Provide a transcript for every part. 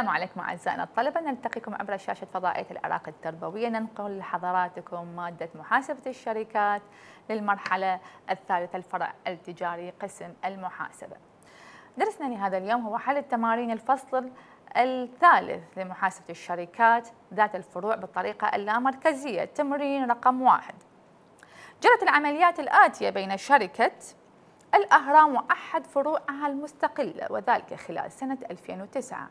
السلام عليكم أعزائنا الطلبة نلتقيكم عبر شاشة فضائية العراق التربوية ننقل لحضراتكم مادة محاسبة الشركات للمرحلة الثالثة الفرع التجاري قسم المحاسبة درسنا لهذا اليوم هو حل التمارين الفصل الثالث لمحاسبة الشركات ذات الفروع بالطريقة اللامركزية تمرين رقم واحد جرت العمليات الآتية بين شركة الأهرام وأحد فروعها المستقلة وذلك خلال سنة 2009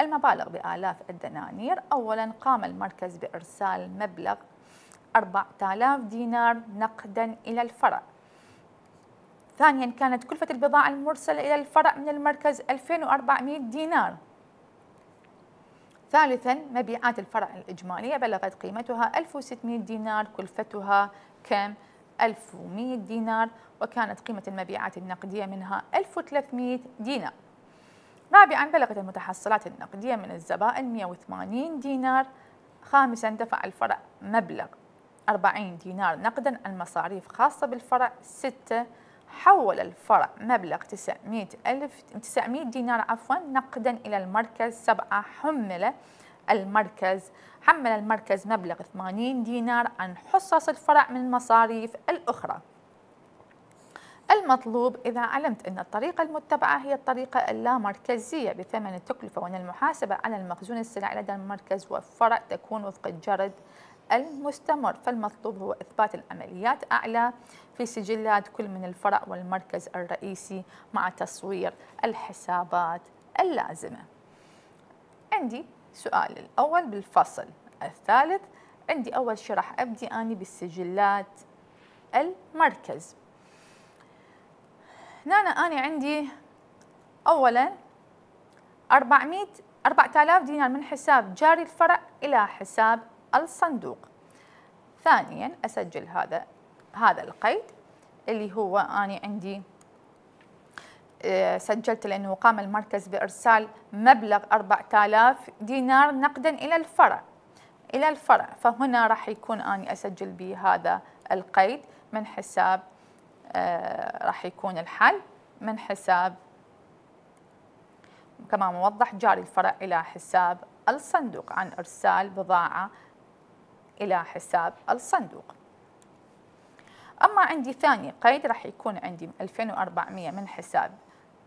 المبالغ بآلاف الدنانير أولا قام المركز بإرسال مبلغ 4000 دينار نقدا إلى الفرع ثانيا كانت كلفة البضاعة المرسلة إلى الفرع من المركز 2400 دينار ثالثا مبيعات الفرع الإجمالية بلغت قيمتها 1600 دينار كلفتها كم 1100 دينار وكانت قيمة المبيعات النقدية منها 1300 دينار رابعا بلغت المتحصلات النقدية من الزبائن 180 دينار خامسا دفع الفرع مبلغ 40 دينار نقدا عن مصاريف خاصة بالفرع 6 حول الفرع مبلغ 900 ألف 900 دينار عفوا نقدا إلى المركز 7 حمل المركز حمل المركز مبلغ 80 دينار عن حصص الفرع من المصاريف الأخرى المطلوب إذا علمت أن الطريقة المتبعة هي الطريقة اللامركزية بثمن التكلفة وأن المحاسبة على المخزون السلع لدى المركز والفرع تكون وفق الجرد المستمر فالمطلوب هو إثبات العمليات أعلى في سجلات كل من الفرع والمركز الرئيسي مع تصوير الحسابات اللازمة عندي سؤال الأول بالفصل الثالث عندي أول شرح أبدي أني بالسجلات المركز هنا أنا عندي أولا 400 4000 دينار من حساب جاري الفرع إلى حساب الصندوق ثانيا أسجل هذا هذا القيد اللي هو أنا عندي آه، سجلت لأنه قام المركز بإرسال مبلغ 4000 دينار نقدا إلى الفرع إلى الفرع فهنا راح يكون أنا أسجل بهذا القيد من حساب آه، راح يكون الحل من حساب كما موضح جاري الفرع إلى حساب الصندوق عن إرسال بضاعة إلى حساب الصندوق أما عندي ثاني قيد راح يكون عندي 2400 من حساب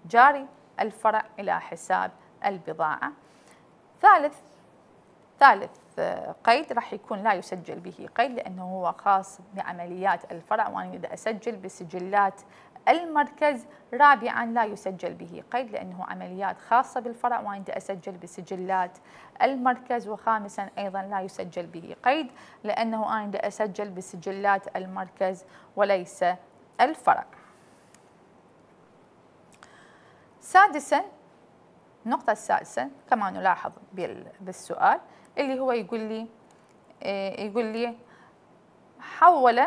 جاري الفرع إلى حساب البضاعة ثالث ثالث قيد راح يكون لا يسجل به قيد لأنه هو خاص بعمليات الفرع وأنا بدي أسجل بسجلات المركز رابعا لا يسجل به قيد لأنه عمليات خاصة بالفرع وأنا أسجل بسجلات المركز وخامسا أيضا لا يسجل به قيد لأنه أنا أسجل بسجلات المركز وليس الفرع سادسا النقطة السادسة كما نلاحظ بالسؤال اللي هو يقول لي آه، يقول لي حول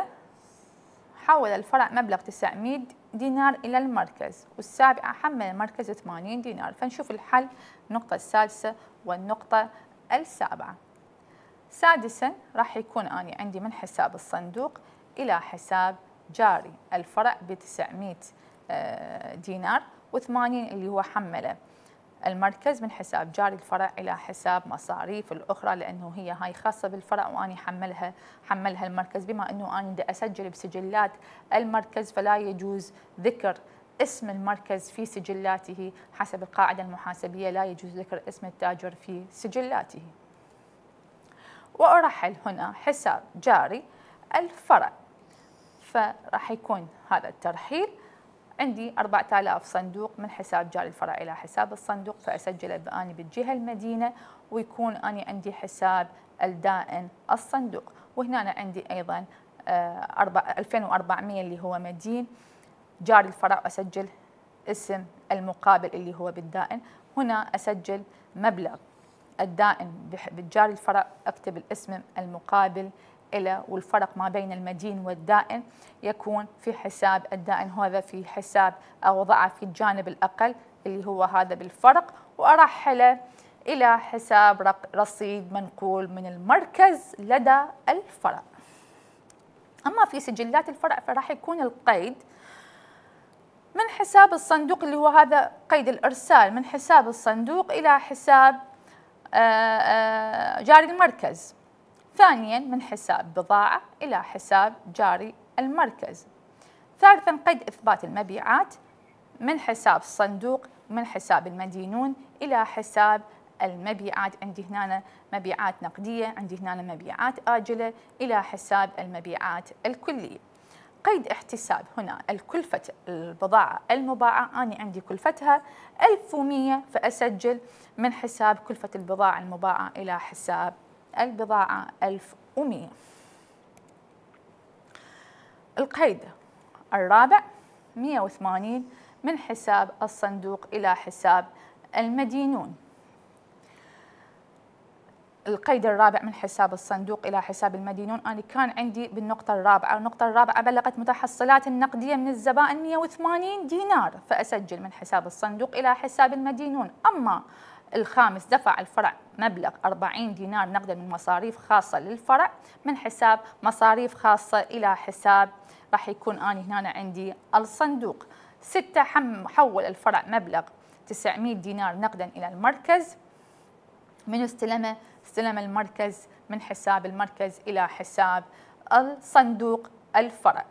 حول الفرع مبلغ 900 دينار إلى المركز والسابعة حمل المركز 80 دينار فنشوف الحل النقطة السادسة والنقطة السابعة سادسا راح يكون أنا عندي من حساب الصندوق إلى حساب جاري الفرع ب 900 آه، دينار و80 اللي هو حمله المركز من حساب جاري الفرع الى حساب مصاريف الاخرى لانه هي هاي خاصه بالفرع واني حملها حملها المركز بما انه اني بدي اسجل بسجلات المركز فلا يجوز ذكر اسم المركز في سجلاته حسب القاعده المحاسبيه لا يجوز ذكر اسم التاجر في سجلاته. وارحل هنا حساب جاري الفرع فراح يكون هذا الترحيل عندي 4000 صندوق من حساب جاري الفرع إلى حساب الصندوق فأسجله بأني بالجهة المدينة ويكون أني عندي حساب الدائن الصندوق وهنا أنا عندي أيضا 2400 آه، اللي هو مدين جاري الفرع أسجل اسم المقابل اللي هو بالدائن هنا أسجل مبلغ الدائن بالجاري الفرع أكتب الاسم المقابل إلى والفرق ما بين المدين والدائن يكون في حساب الدائن هذا في حساب أو في الجانب الأقل اللي هو هذا بالفرق وأرحله إلى حساب رصيد منقول من المركز لدى الفرع أما في سجلات الفرع فراح يكون القيد من حساب الصندوق اللي هو هذا قيد الإرسال من حساب الصندوق إلى حساب آه، آه، جاري المركز ثانيا من حساب بضاعة إلى حساب جاري المركز ثالثا قيد إثبات المبيعات من حساب الصندوق من حساب المدينون إلى حساب المبيعات عندي هنا مبيعات نقدية عندي هنا مبيعات آجلة إلى حساب المبيعات الكلية قيد احتساب هنا الكلفة البضاعة المباعة أنا عندي كلفتها 1100 فأسجل من حساب كلفة البضاعة المباعة إلى حساب البضاعة 1100 القيد الرابع 180 من حساب الصندوق إلى حساب المدينون القيد الرابع من حساب الصندوق إلى حساب المدينون أنا كان عندي بالنقطة الرابعة النقطة الرابعة بلغت متحصلات النقدية من الزبائن 180 دينار فأسجل من حساب الصندوق إلى حساب المدينون أما الخامس دفع الفرع مبلغ 40 دينار نقدا من مصاريف خاصة للفرع من حساب مصاريف خاصة إلى حساب راح يكون أنا هنا عندي الصندوق ستة حول الفرع مبلغ 900 دينار نقدا إلى المركز من استلمه استلم المركز من حساب المركز إلى حساب الصندوق الفرع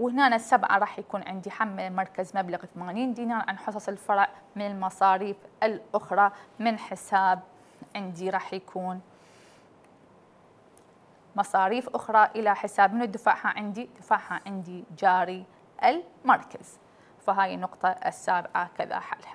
وهنا السبعة راح يكون عندي حمل المركز مبلغ 80 دينار عن حصص الفرع من المصاريف الأخرى من حساب عندي راح يكون مصاريف أخرى إلى حساب من دفعها عندي دفعها عندي جاري المركز فهاي النقطة السابعة كذا حالها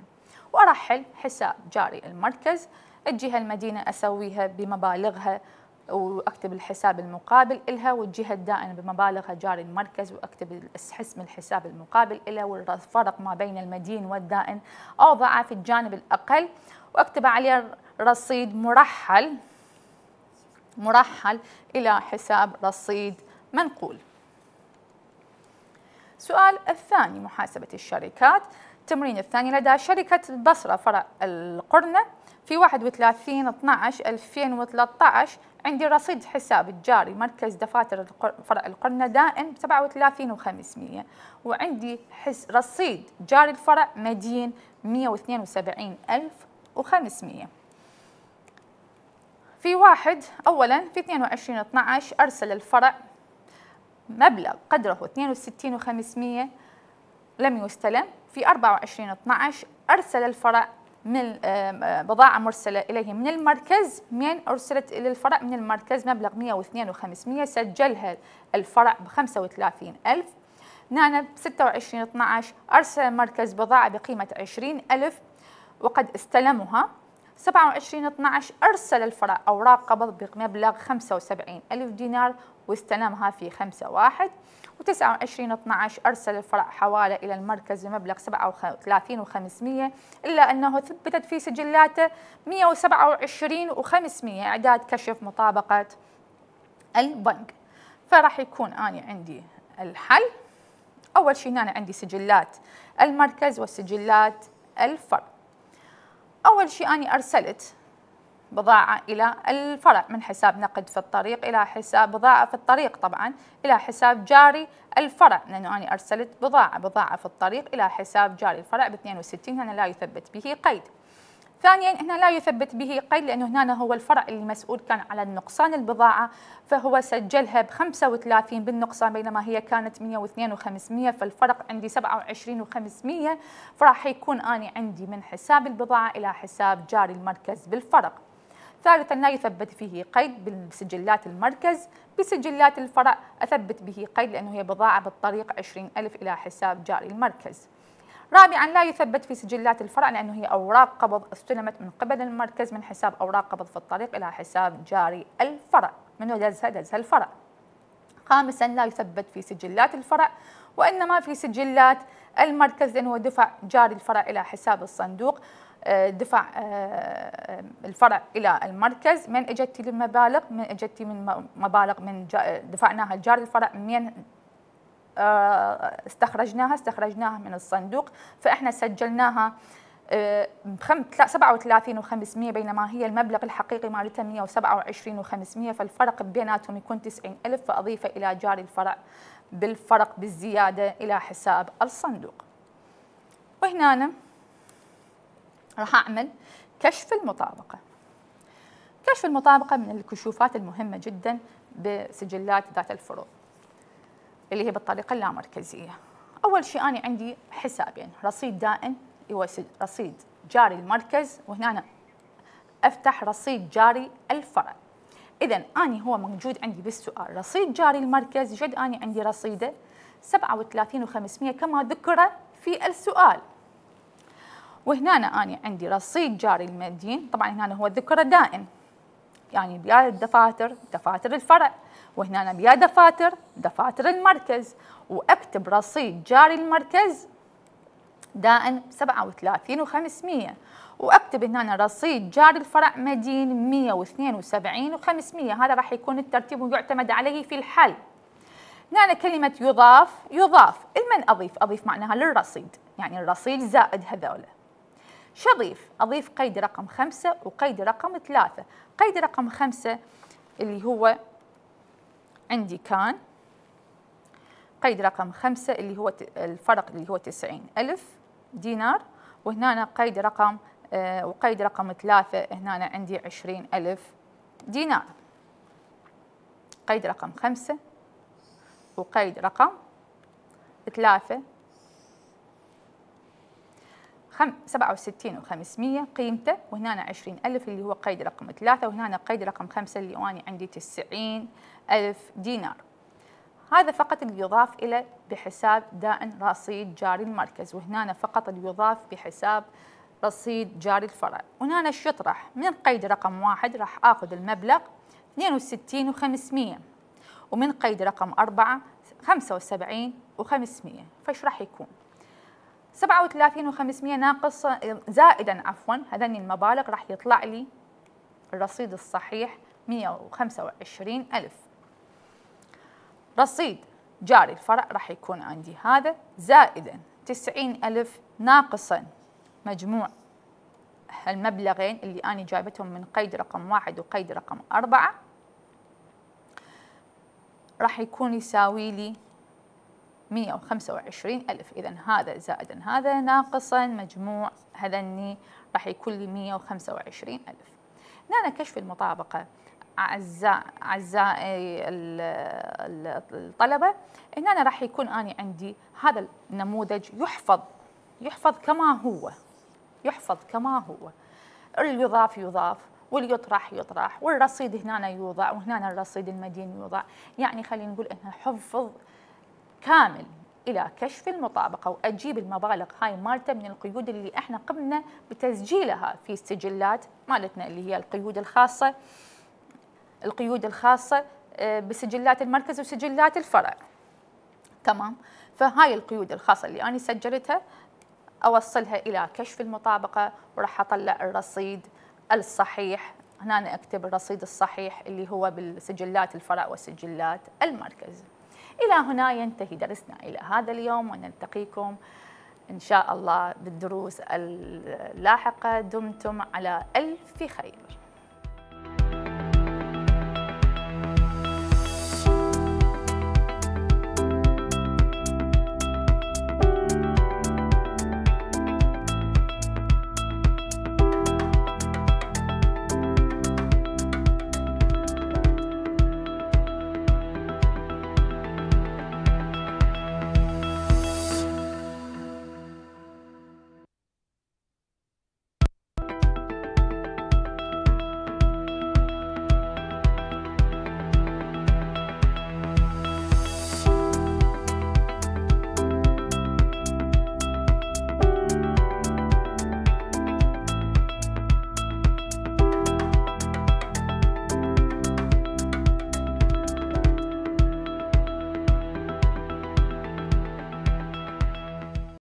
وأرحل حساب جاري المركز الجهة المدينة أسويها بمبالغها واكتب الحساب المقابل لها والجهه الدائنه بمبالغها جاري المركز واكتب اسم الحساب المقابل لها والفرق ما بين المدين والدائن اوضعه في الجانب الاقل واكتب عليه رصيد مرحل مرحل الى حساب رصيد منقول. السؤال الثاني محاسبه الشركات التمرين الثاني لدى شركة البصرة فرع القرنة في 31 12 2013 عندي رصيد حساب الجاري مركز دفاتر فرع القرنة دائم 37 و500 وعندي حس رصيد جاري الفرع مدين 172500 في واحد أولا في 22 12 أرسل الفرع مبلغ قدره 62500 لم يستلم في 24 12 أرسل الفرع من بضاعة مرسلة إليه من المركز من أرسلت إلى الفرع من المركز مبلغ 102 و500 سجلها الفرع ب 35000 نانا ب 26 12 أرسل المركز بضاعة بقيمة 20000 وقد استلمها 27 12 أرسل الفرع أوراق قبض بمبلغ 75 ألف دينار واستلمها في 5-1 و29 12 أرسل الفرع حوالة إلى المركز بمبلغ 37 و500 إلا أنه ثبتت في سجلاته 127 و500 إعداد كشف مطابقة البنك فراح يكون أنا عندي الحل أول شيء أنا عندي سجلات المركز وسجلات الفرع أول شيء أنا أرسلت بضاعة إلى الفرع من حساب نقد في الطريق إلى حساب بضاعة في الطريق طبعا إلى حساب جاري الفرع لأنه أنا يعني أرسلت بضاعة بضاعة في الطريق إلى حساب جاري الفرع ب 62 هنا لا يثبت به قيد ثانيا هنا لا يثبت به قيد لأنه هنا هو الفرع المسؤول كان على نقصان البضاعة فهو سجلها ب 35 بالنقصان بينما هي كانت 102 و500 فالفرق عندي 27 و500 فراح يكون أنا عندي من حساب البضاعة إلى حساب جاري المركز بالفرق ثالثا لا يثبت فيه قيد بسجلات المركز بسجلات الفرع أثبت به قيد لأنه هي بضاعة بالطريق 20 ألف إلى حساب جاري المركز رابعا لا يثبت في سجلات الفرع لأنه هي أوراق قبض استلمت من قبل المركز من حساب أوراق قبض في الطريق إلى حساب جاري الفرع من دزها دزها الفرع خامسا لا يثبت في سجلات الفرع وإنما في سجلات المركز لأنه دفع جاري الفرع إلى حساب الصندوق دفع آه، آه، الفرع الى المركز من اجت المبالغ من اجت من مبالغ من دفعناها لجار الفرع من آه، استخرجناها استخرجناها من الصندوق فاحنا سجلناها ب 37 و500 بينما هي المبلغ الحقيقي مالتها 127 و500 فالفرق بيناتهم يكون 90000 فاضيف الى جار الفرع بالفرق بالزياده الى حساب الصندوق. وهنا راح أعمل كشف المطابقة كشف المطابقة من الكشوفات المهمة جدا بسجلات ذات الفروع اللي هي بالطريقة اللامركزية أول شيء أنا عندي حسابين رصيد دائم رصيد جاري المركز وهنا أنا أفتح رصيد جاري الفرع إذا أنا هو موجود عندي بالسؤال رصيد جاري المركز جد أنا عندي رصيده 37500 كما ذكر في السؤال وهنا أنا عندي رصيد جاري المدين طبعا هنا هو ذكر دائم يعني بيا الدفاتر دفاتر الفرع وهنا بيا دفاتر دفاتر المركز واكتب رصيد جاري المركز دائن 37 و500 واكتب هنا رصيد جاري الفرع مدين 172 و500 هذا راح يكون الترتيب ويعتمد عليه في الحل هنا كلمة يضاف يضاف لمن أضيف أضيف معناها للرصيد يعني الرصيد زائد هذوله شضيف أضيف قيد رقم خمسة وقيد رقم ثلاثة قيد رقم خمسة اللي هو عندي كان قيد رقم خمسة اللي هو الفرق اللي هو تسعين ألف دينار وهنا قيد رقم آه وقيد رقم ثلاثة هنا عندي عشرين ألف دينار قيد رقم خمسة وقيد رقم ثلاثة 67 و500 قيمته وهنا 20000 اللي هو قيد رقم 3 وهنا قيد رقم 5 اللي أنا عندي 90000 دينار هذا فقط اللي يضاف إلى بحساب دائن رصيد جاري المركز وهنا فقط اللي يضاف بحساب رصيد جاري الفرع وهنا ايش يطرح من قيد رقم واحد راح آخذ المبلغ 62 و500 ومن قيد رقم أربعة 75 و500 فايش راح يكون 37.500 ناقص زائدا عفوا هذني المبالغ راح يطلع لي الرصيد الصحيح 125000 ألف رصيد جاري الفرع راح يكون عندي هذا زائدا 90000 ألف ناقصا مجموع المبلغين اللي أنا جايبتهم من قيد رقم واحد وقيد رقم أربعة راح يكون يساوي لي 125 ألف إذا هذا زائدا هذا ناقصا مجموع هذني راح يكون لي 125 ألف هنا كشف المطابقة أعزائي الطلبة هنا راح يكون أنا عندي هذا النموذج يحفظ يحفظ كما هو يحفظ كما هو اليضاف يضاف واليطرح يطرح والرصيد هنا يوضع وهنا الرصيد المدين يوضع يعني خلينا نقول انه حفظ كامل الى كشف المطابقه واجيب المبالغ هاي مالته من القيود اللي احنا قمنا بتسجيلها في السجلات مالتنا اللي هي القيود الخاصه القيود الخاصه آه، بسجلات المركز وسجلات الفرع تمام فهاي القيود الخاصه اللي انا سجلتها اوصلها الى كشف المطابقه وراح اطلع الرصيد الصحيح هنا أنا اكتب الرصيد الصحيح اللي هو بالسجلات الفرع وسجلات المركز إلى هنا ينتهي درسنا إلى هذا اليوم ونلتقيكم إن شاء الله بالدروس اللاحقة دمتم على ألف خير